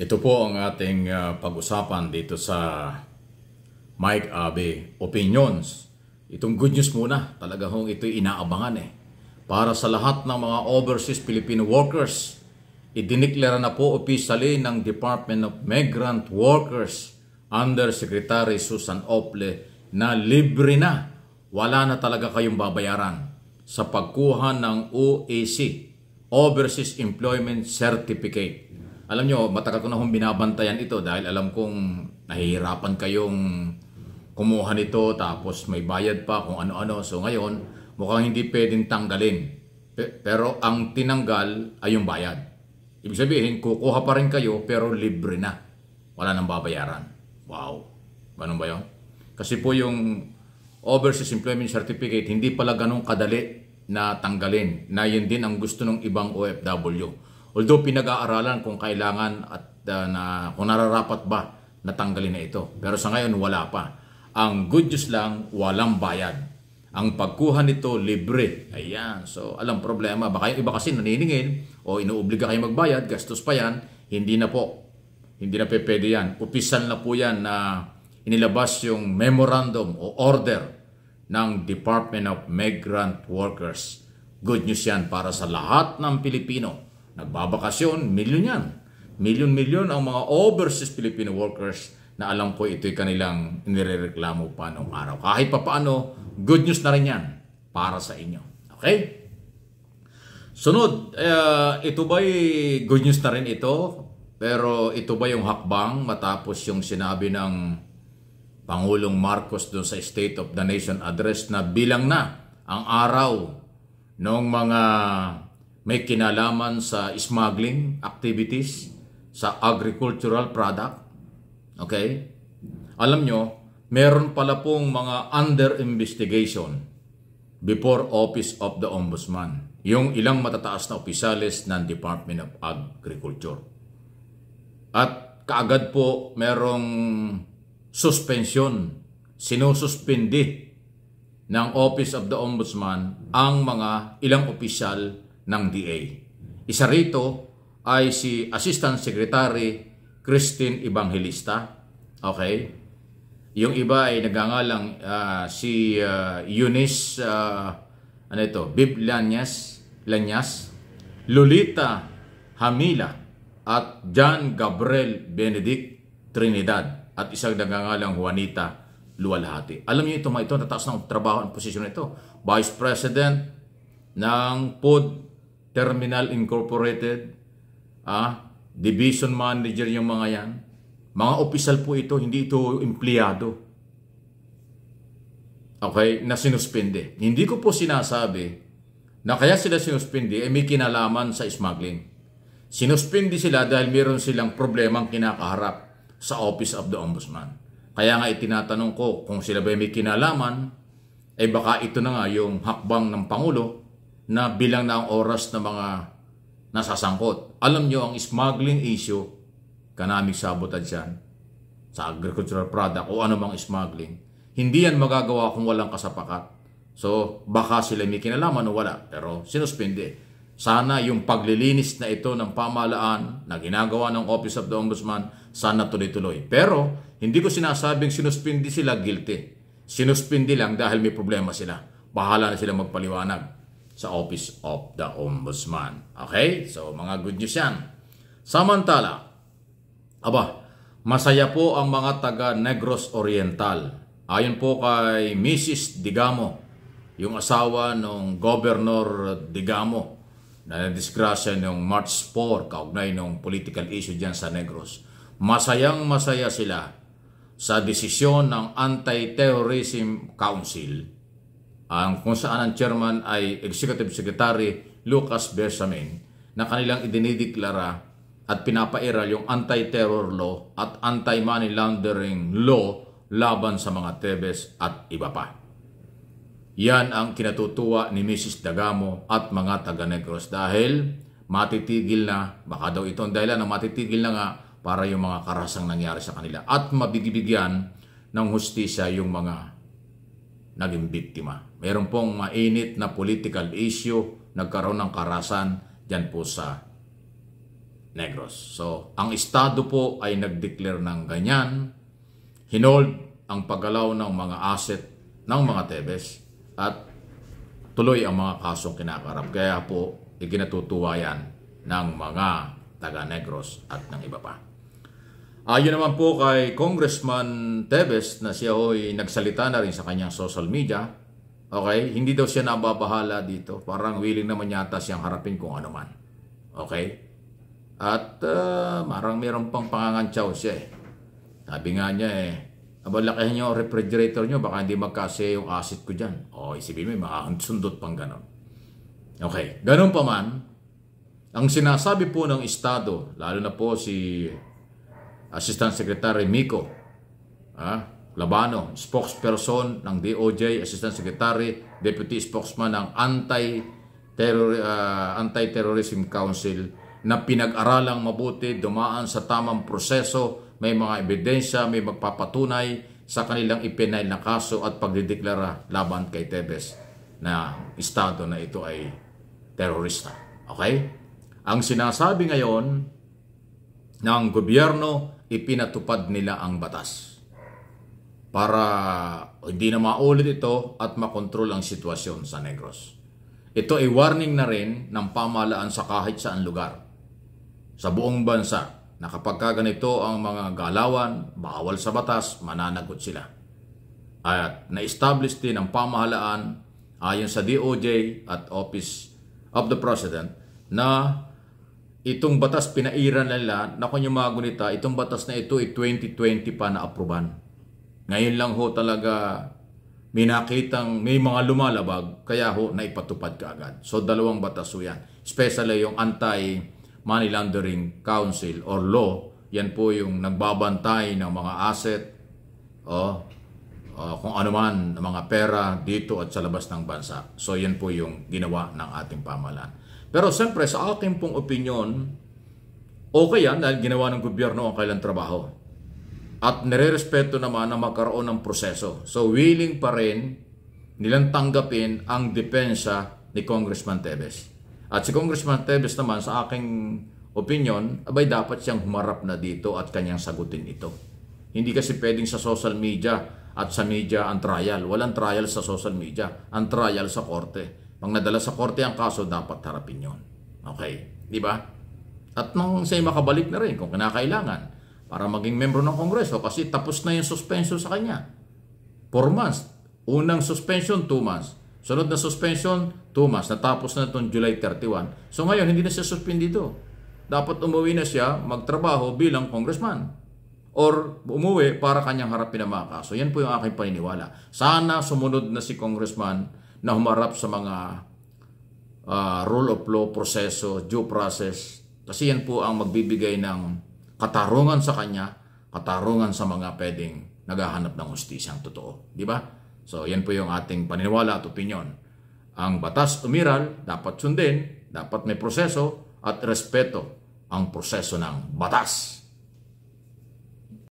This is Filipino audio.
Ito po ang ating uh, pag-usapan dito sa Mike Abe Opinions. Itong good news muna, talaga hong ito inaabangan eh. Para sa lahat ng mga overseas Filipino workers, idiniklara na po officially ng Department of Migrant Workers under Secretary Susan Ople na libre na, wala na talaga kayong babayaran sa pagkuha ng OAC, Overseas Employment Certificate alam nyo, matagal ko na akong binabantayan ito dahil alam kong nahihirapan kayong kumuha nito tapos may bayad pa kung ano-ano. So ngayon, mukhang hindi pwedeng tanggalin. pero ang tinanggal ay yung bayad. Ibig sabihin, kukuha pa rin kayo pero libre na. Wala nang babayaran. Wow. Ganun ba yun? Kasi po yung Overseas Employment Certificate, hindi pala ganun kadali na tanggalin na yun din ang gusto ng ibang OFW. Although pinag-aaralan kung kailangan at uh, na, kung nararapat ba na tanggalin na ito. Pero sa ngayon wala pa. Ang good news lang, walang bayad. Ang pagkuha nito libre. Ayan. So, alam problema. Baka yung iba kasi naniningin o inuobliga kayo magbayad, gastos pa yan, hindi na po. Hindi na pe pwede yan. Upisan na po yan na inilabas yung memorandum o order ng Department of Migrant Workers. Good news yan para sa lahat ng Pilipino Nagbabakasyon, milyon yan. Milyon-milyon ang mga overseas Filipino workers na alam ko ito'y kanilang nirereklamo pa noong araw. Kahit pa paano, good news na rin yan para sa inyo. Okay? Sunod, uh, ito ba'y good news na rin ito? Pero ito ba yung hakbang matapos yung sinabi ng Pangulong Marcos doon sa State of the Nation address na bilang na ang araw ng mga may kinalaman sa smuggling activities, sa agricultural product. Okay? Alam nyo, meron pala pong mga under investigation before Office of the Ombudsman. Yung ilang matataas na opisales ng Department of Agriculture. At kaagad po merong suspension, sinususpindi ng Office of the Ombudsman ang mga ilang opisyal ng DA. Isa rito ay si Assistant Secretary Christine Evangelista. Okay? Yung iba ay nagangalang uh, si uh, Eunice uh, ano ito, Bib Lanyas, Lanyas, Lolita Hamila at John Gabriel Benedict Trinidad at isang nagangalang Juanita Luwalhati. Alam niyo ito mga ito, nataas ng trabaho ang posisyon nito. Vice President ng Food Terminal Incorporated, ah, division manager yung mga yan. Mga opisyal po ito, hindi ito empleyado. Okay, na sinuspende. Hindi ko po sinasabi na kaya sila sinuspindi ay eh may kinalaman sa smuggling. Sinuspindi sila dahil meron silang problemang kinakaharap sa Office of the Ombudsman. Kaya nga itinatanong ko kung sila ba may kinalaman, ay eh baka ito na nga yung hakbang ng Pangulo na bilang na ang oras ng na mga nasasangkot. Alam nyo, ang smuggling issue, kanami sabotage yan, sa agricultural product o anumang smuggling, hindi yan magagawa kung walang kasapakat. So, baka sila may kinalaman o wala, pero sinuspindi. Sana yung paglilinis na ito ng pamahalaan na ginagawa ng Office of the Ombudsman, sana tuloy-tuloy. Pero, hindi ko sinasabing sinuspindi sila guilty. Sinuspindi lang dahil may problema sila. Bahala na sila magpaliwanag sa Office of the Ombudsman. Okay? So, mga good news yan. Samantala, aba, masaya po ang mga taga Negros Oriental. Ayon po kay Mrs. Digamo, yung asawa ng Governor Digamo na nadisgrasya noong March 4 kaugnay ng political issue dyan sa Negros. Masayang masaya sila sa desisyon ng Anti-Terrorism Council ang kung saan ang chairman ay Executive Secretary Lucas Bersamin na kanilang idinideklara at pinapairal yung anti-terror law at anti-money laundering law laban sa mga Tebes at iba pa. Yan ang kinatutuwa ni Mrs. Dagamo at mga taga Negros dahil matitigil na, baka daw ito ang dahilan na matitigil na nga para yung mga karasang nangyari sa kanila at mabigibigyan ng hustisya yung mga naging biktima. Meron pong mainit na political issue, nagkaroon ng karasan dyan po sa Negros. So, ang Estado po ay nag-declare ng ganyan, hinold ang paggalaw ng mga asset ng mga Tebes at tuloy ang mga kasong kinakarap. Kaya po, iginatutuwa yan ng mga taga-Negros at ng iba pa. Ayon naman po kay Congressman Tebes na siya ho'y nagsalita na rin sa kanyang social media, okay, hindi daw siya nababahala dito. Parang willing naman yata siyang harapin kung ano man. Okay? At uh, marang meron pang pangangantsaw siya eh. Sabi nga niya eh, Aba, niyo refrigerator niyo, baka hindi magkase yung acid ko dyan. O, oh, isipin mo, makakasundot pang ganon. Okay, ganun pa man, ang sinasabi po ng Estado, lalo na po si Assistant Secretary Miko ah, Labano, spokesperson ng DOJ, Assistant Secretary, Deputy Spokesman ng Anti-Terror, uh, ah, Anti-Terrorism Council na pinag-aralang mabuti, dumaan sa tamang proseso, may mga ebidensya, may magpapatunay sa kanilang ipinail na kaso at pagdideklara laban kay Tebes na estado na ito ay terorista. Okay? Ang sinasabi ngayon ng gobyerno ipinatupad nila ang batas para hindi na maulit ito at makontrol ang sitwasyon sa Negros. Ito ay warning na rin ng pamalaan sa kahit saan lugar sa buong bansa na kapag ganito ang mga galawan, bawal sa batas, mananagot sila. At na-establish din ang pamahalaan ayon sa DOJ at Office of the President na itong batas pinairan nila na kung mga gunita, itong batas na ito ay 2020 pa na aproban. Ngayon lang ho talaga may nakitang may mga lumalabag kaya ho na ipatupad kaagad. So dalawang batas ho yan. Especially yung anti-money laundering council or law. Yan po yung nagbabantay ng mga asset o uh, kung ano man mga pera dito at sa labas ng bansa. So yan po yung ginawa ng ating pamahalaan. Pero siyempre, sa akin pong opinion, okay yan dahil ginawa ng gobyerno ang kailang trabaho. At nire-respeto naman na magkaroon ng proseso. So willing pa rin nilang tanggapin ang depensa ni Congressman Tevez. At si Congressman Tevez naman sa aking opinion, abay dapat siyang humarap na dito at kanyang sagutin ito. Hindi kasi pwedeng sa social media at sa media ang trial. Walang trial sa social media, ang trial sa korte. Pag nadala sa korte ang kaso, dapat harapin yon. Okay? Di ba? At nang siya'y makabalik na rin kung kinakailangan para maging membro ng Kongreso kasi tapos na yung suspension sa kanya. 4 months. Unang suspension, 2 months. Sunod na suspension, 2 months. Natapos na itong July 31. So ngayon, hindi na siya suspend Dapat umuwi na siya magtrabaho bilang congressman or umuwi para kanyang harapin ang mga kaso. Yan po yung aking paniniwala. Sana sumunod na si Congressman na humarap sa mga uh, rule of law proseso, due process. Kasi yan po ang magbibigay ng katarungan sa kanya, katarungan sa mga pwedeng naghahanap ng hustisyang totoo. Di ba? So yan po yung ating paniniwala at opinion. Ang batas umiral dapat sundin, dapat may proseso at respeto ang proseso ng batas.